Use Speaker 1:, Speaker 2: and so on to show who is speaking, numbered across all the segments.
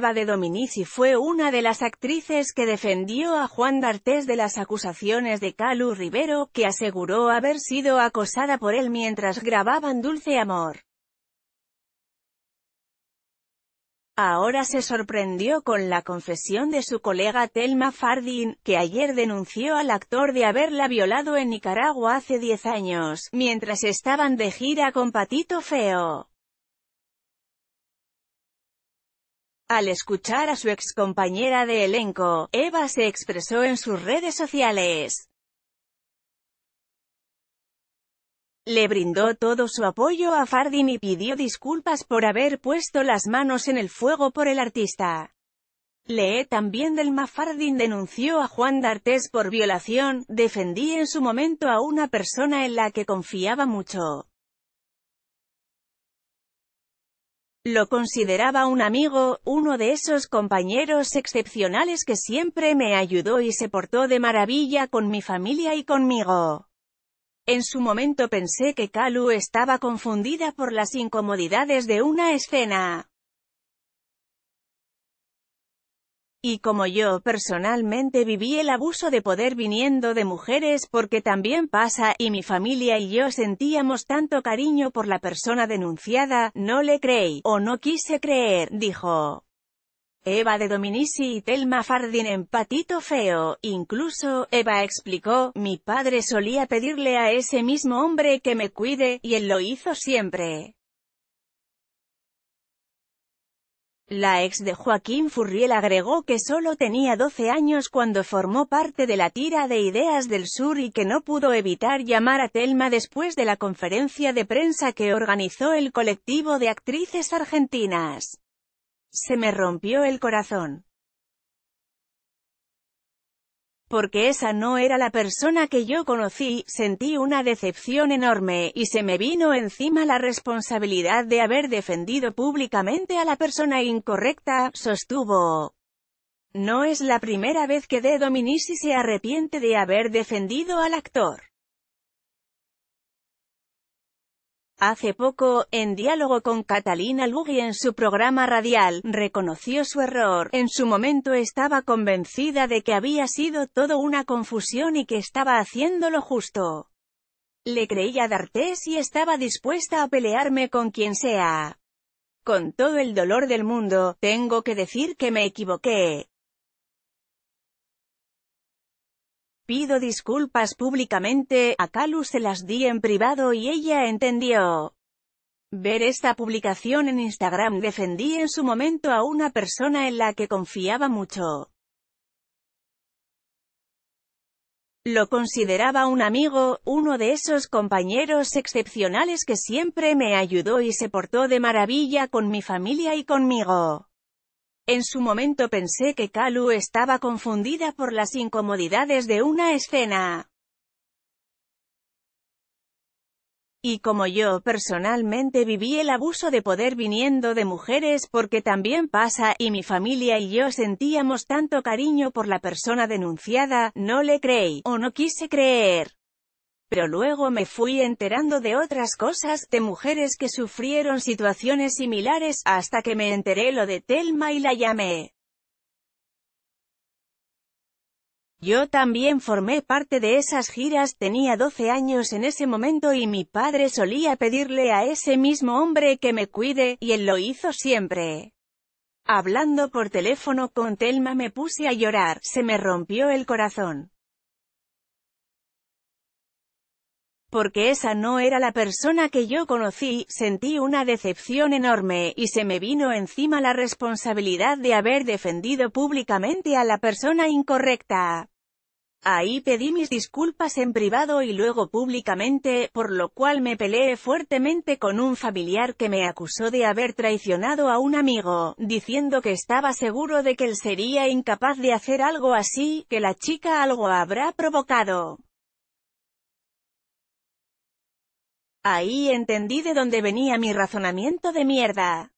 Speaker 1: de Dominici fue una de las actrices que defendió a Juan D'Artés de las acusaciones de Calu Rivero, que aseguró haber sido acosada por él mientras grababan Dulce Amor. Ahora se sorprendió con la confesión de su colega Telma Fardin, que ayer denunció al actor de haberla violado en Nicaragua hace 10 años, mientras estaban de gira con Patito Feo. Al escuchar a su excompañera de elenco, Eva se expresó en sus redes sociales. Le brindó todo su apoyo a Fardin y pidió disculpas por haber puesto las manos en el fuego por el artista. Lee también del Mafardin denunció a Juan D'Artes por violación, defendí en su momento a una persona en la que confiaba mucho. Lo consideraba un amigo, uno de esos compañeros excepcionales que siempre me ayudó y se portó de maravilla con mi familia y conmigo. En su momento pensé que Kalu estaba confundida por las incomodidades de una escena. Y como yo personalmente viví el abuso de poder viniendo de mujeres porque también pasa, y mi familia y yo sentíamos tanto cariño por la persona denunciada, no le creí, o no quise creer, dijo. Eva de Dominici y Telma Fardin en Patito Feo. Incluso, Eva explicó, mi padre solía pedirle a ese mismo hombre que me cuide, y él lo hizo siempre. La ex de Joaquín Furriel agregó que solo tenía 12 años cuando formó parte de la tira de Ideas del Sur y que no pudo evitar llamar a Telma después de la conferencia de prensa que organizó el colectivo de actrices argentinas. Se me rompió el corazón porque esa no era la persona que yo conocí, sentí una decepción enorme, y se me vino encima la responsabilidad de haber defendido públicamente a la persona incorrecta, sostuvo. No es la primera vez que De Dominici se arrepiente de haber defendido al actor. Hace poco, en diálogo con Catalina Lugui en su programa radial, reconoció su error. En su momento estaba convencida de que había sido todo una confusión y que estaba haciendo lo justo. Le creía D'Artés y estaba dispuesta a pelearme con quien sea. Con todo el dolor del mundo, tengo que decir que me equivoqué. Pido disculpas públicamente, a Calu se las di en privado y ella entendió. Ver esta publicación en Instagram defendí en su momento a una persona en la que confiaba mucho. Lo consideraba un amigo, uno de esos compañeros excepcionales que siempre me ayudó y se portó de maravilla con mi familia y conmigo. En su momento pensé que Kalu estaba confundida por las incomodidades de una escena. Y como yo personalmente viví el abuso de poder viniendo de mujeres porque también pasa, y mi familia y yo sentíamos tanto cariño por la persona denunciada, no le creí, o no quise creer pero luego me fui enterando de otras cosas, de mujeres que sufrieron situaciones similares, hasta que me enteré lo de Telma y la llamé. Yo también formé parte de esas giras, tenía 12 años en ese momento y mi padre solía pedirle a ese mismo hombre que me cuide, y él lo hizo siempre. Hablando por teléfono con Telma me puse a llorar, se me rompió el corazón. porque esa no era la persona que yo conocí, sentí una decepción enorme, y se me vino encima la responsabilidad de haber defendido públicamente a la persona incorrecta. Ahí pedí mis disculpas en privado y luego públicamente, por lo cual me peleé fuertemente con un familiar que me acusó de haber traicionado a un amigo, diciendo que estaba seguro de que él sería incapaz de hacer algo así, que la chica algo habrá provocado. Ahí entendí de dónde venía mi razonamiento de mierda.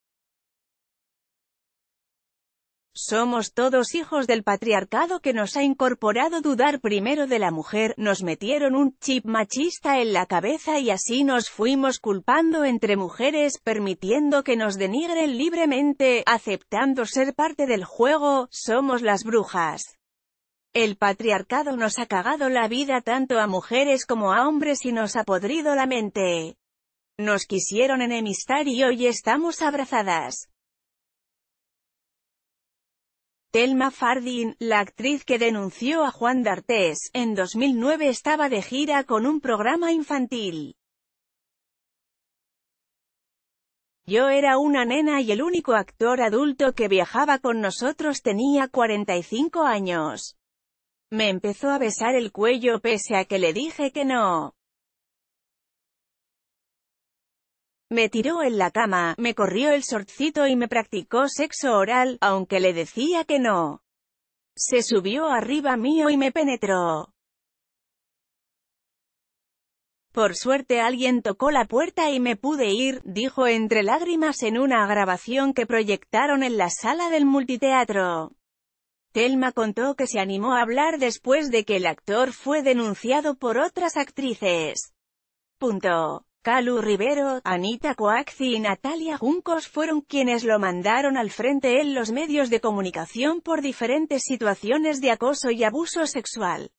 Speaker 1: Somos todos hijos del patriarcado que nos ha incorporado dudar primero de la mujer, nos metieron un chip machista en la cabeza y así nos fuimos culpando entre mujeres, permitiendo que nos denigren libremente, aceptando ser parte del juego, somos las brujas. El patriarcado nos ha cagado la vida tanto a mujeres como a hombres y nos ha podrido la mente. Nos quisieron enemistar y hoy estamos abrazadas. Telma Fardin, la actriz que denunció a Juan D'Artés, en 2009 estaba de gira con un programa infantil. Yo era una nena y el único actor adulto que viajaba con nosotros tenía 45 años. Me empezó a besar el cuello pese a que le dije que no. Me tiró en la cama, me corrió el sortcito y me practicó sexo oral, aunque le decía que no. Se subió arriba mío y me penetró. Por suerte alguien tocó la puerta y me pude ir, dijo entre lágrimas en una grabación que proyectaron en la sala del multiteatro. Telma contó que se animó a hablar después de que el actor fue denunciado por otras actrices. Calu Rivero, Anita Coaxi y Natalia Juncos fueron quienes lo mandaron al frente en los medios de comunicación por diferentes situaciones de acoso y abuso sexual.